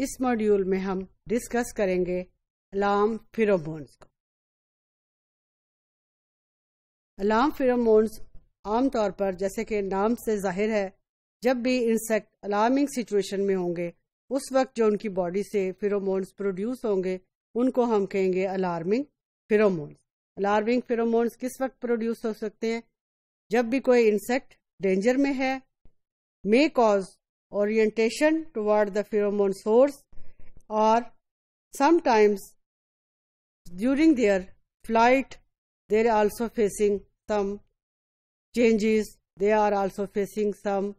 इस मॉड्यूल में हम डिस्कस करेंगे अलार्म फिरोमोन्स को अलार्म फिरोमोन्स आमतौर पर जैसे कि नाम से जाहिर है जब भी इंसेक्ट अलार्मिंग सिचुएशन में होंगे उस वक्त जो उनकी बॉडी से फिरोमोन्स प्रोड्यूस होंगे उनको हम कहेंगे अलार्मिंग फिरोमोन्स अलार्मिंग फिरोमोन्स किस वक्त प्रोड्यूस हो सकते हैं जब भी कोई इंसेक्ट डेंजर में है may cause orientation toward the pheromone source or sometimes during their flight they are also facing some changes they are also facing some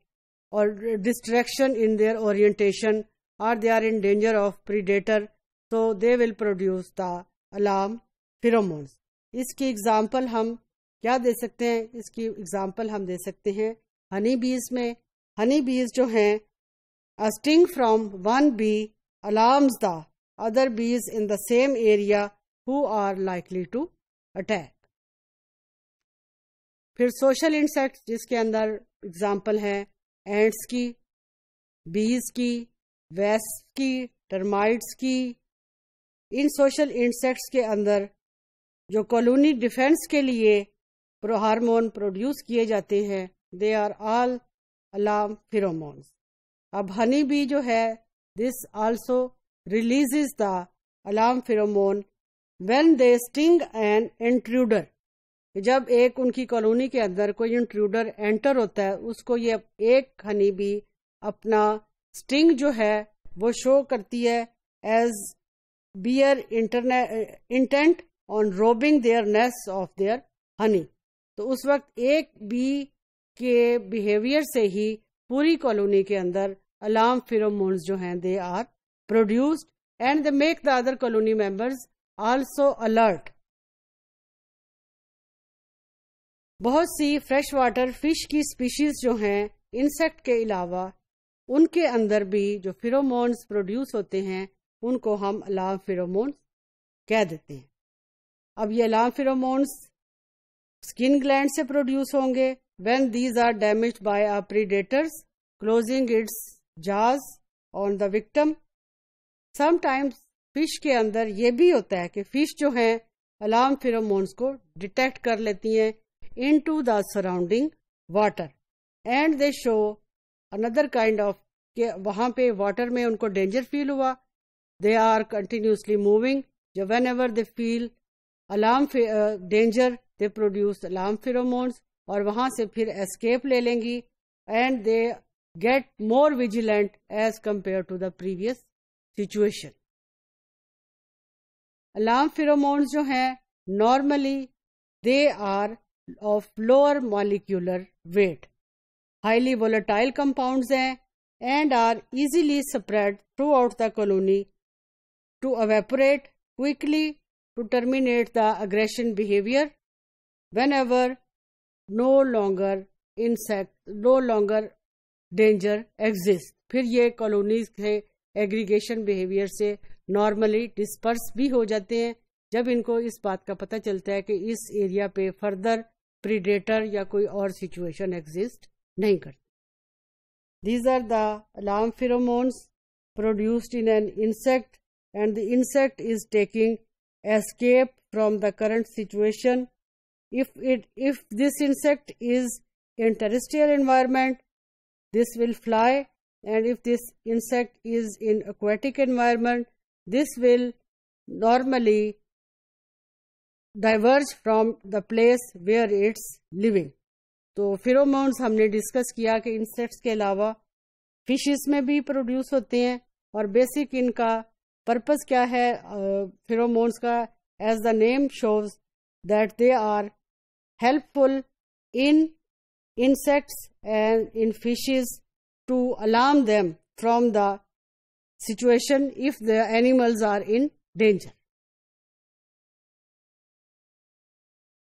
or distraction in their orientation or they are in danger of predator so they will produce the alarm pheromones iski example hum kya de sakte hain iski example hum de sakte hain honey bees mein honey bees जो हैं a sting from one bee bee alarms the other bees in the same area who are likely to फिर social insect जिसके अंदर example है ants की बीज की waste की टर्माइट्स की इन सोशल इंसेक्ट्स के अंदर जो कॉलोनी डिफेंस के लिए प्रोहार्मोन प्रोड्यूस किए जाते हैं they are all alarm pheromones अब हनी बी जो है this also releases the alarm pheromone when they sting and intruder जब एक उनकी कॉलोनी के अंदर कोई इंट्रूडर एंटर होता है उसको ये एक हनी बी अपना स्टिंग जो है वो शो करती है as bear intent on robbing their nest of their honey तो उस वक्त एक बी के बिहेवियर से ही पूरी कॉलोनी के अंदर अलार्म फिरोमोन्स जो हैं they are produced and they make the other colony members also alert बहुत सी फ्रेश वाटर फिश की स्पीशीज जो हैं इंसेक्ट के अलावा उनके अंदर भी जो फिरोमोन्स प्रोड्यूस होते हैं उनको हम अलार्म फिरोमोन्स कह देते हैं अब ये अलार्म फिरोमोन्स स्किन ग्लैंड से प्रोड्यूस होंगे when these are damage by a predators closing its jaws on the victim sometimes fish के अंदर ये भी होता है कि फिश जो है अलार्म फिरोमोन्स को डिटेक्ट कर लेती हैं into the surrounding water and they show another kind of कि वहां पे वाटर में उनको डेंजर फील हुआ दे आर कंटिन्यूसली मूविंग जब whenever they feel alarm danger they produce alarm pheromones और वहां से फिर एस्केप ले लेंगी and they get more vigilant as compare to the previous situation alarm pheromones जो है normally they are of lower molecular weight highly volatile compound हैं and are easily spread throughout the colony to evaporate quickly to terminate the aggression behaviour whenever no longer insect no longer danger exists फिर ये colonies के aggregation behaviour से normally disperse भी हो जाते हैं जब इनको इस बात का पता चलता है कि इस एरिया पे फर्दर प्रीडेटर या कोई और सिचुएशन एग्जिस्ट नहीं करती these are the alarm pheromones produced in an insect and the insect is taking escape from the current situation if it if this insect is in terrestrial environment this will fly and if this insect is in aquatic environment this will normally diverge from the place where it's living to so, pheromones humne discuss kiya ke insects ke alawa fishes mein bhi produce hote hain aur basic inka purpose kya hai uh, pheromones ka as the name shows that they are helpful in insects and in fishes to alarm them from the situation if the animals are in danger.